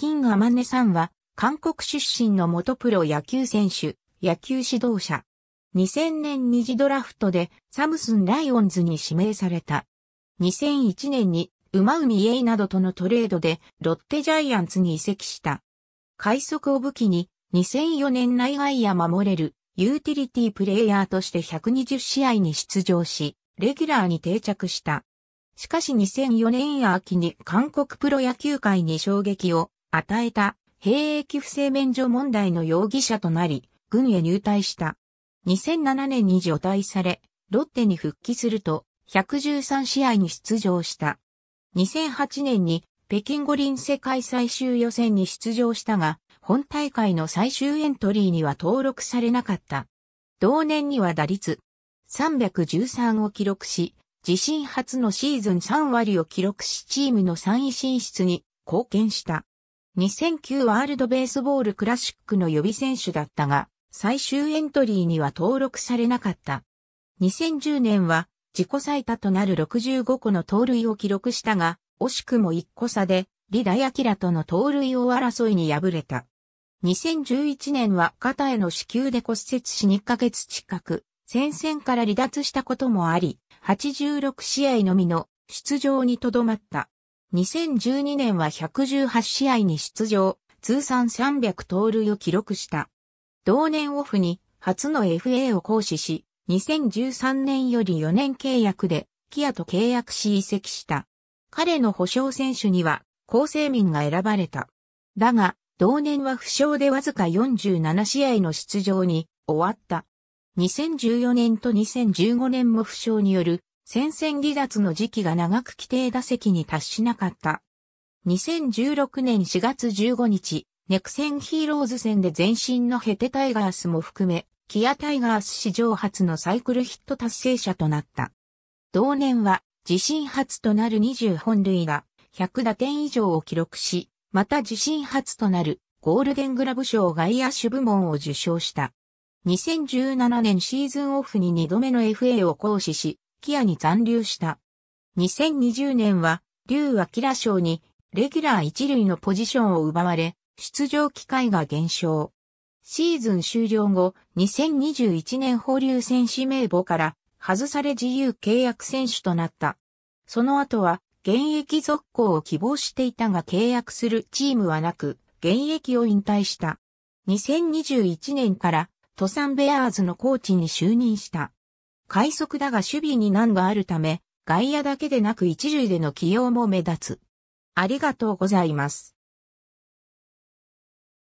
キン・アマネさんは、韓国出身の元プロ野球選手、野球指導者。2000年二次ドラフトでサムスンライオンズに指名された。2001年に馬海エイなどとのトレードでロッテジャイアンツに移籍した。快速を武器に2004年内外野守れるユーティリティプレイヤーとして120試合に出場し、レギュラーに定着した。しかし2004年秋に韓国プロ野球界に衝撃を与えた兵役不正免除問題の容疑者となり、軍へ入隊した。2007年に除隊され、ロッテに復帰すると、113試合に出場した。2008年に北京五輪世界最終予選に出場したが、本大会の最終エントリーには登録されなかった。同年には打率313を記録し、自身初のシーズン3割を記録しチームの3位進出に貢献した。2009ワールドベースボールクラシックの予備選手だったが、最終エントリーには登録されなかった。2010年は自己最多となる65個の盗塁を記録したが、惜しくも1個差で、リダヤキラとの盗塁を争いに敗れた。2011年は肩への支給で骨折し2ヶ月近く、戦線から離脱したこともあり、86試合のみの出場にとどまった。2012年は118試合に出場、通算300盗塁を記録した。同年オフに初の FA を行使し、2013年より4年契約で、キアと契約し移籍した。彼の保証選手には、厚生民が選ばれた。だが、同年は負傷でわずか47試合の出場に終わった。2014年と2015年も負傷による戦線離脱の時期が長く規定打席に達しなかった。2016年4月15日、ネクセンヒーローズ戦で前身のヘテタイガースも含め、キアタイガース史上初のサイクルヒット達成者となった。同年は、自身初となる20本塁打、100打点以上を記録し、また自身初となるゴールデングラブ賞外野手部門を受賞した。2017年シーズンオフに2度目の FA を行使し、キアに残留した。2020年は、竜ラ賞に、レギュラー一塁のポジションを奪われ、出場機会が減少。シーズン終了後、2021年放流選手名簿から外され自由契約選手となった。その後は、現役続行を希望していたが契約するチームはなく、現役を引退した。2021年から、トサンベアーズのコーチに就任した。快速だが守備に難があるため、外野だけでなく一塁での起用も目立つ。ありがとうございます。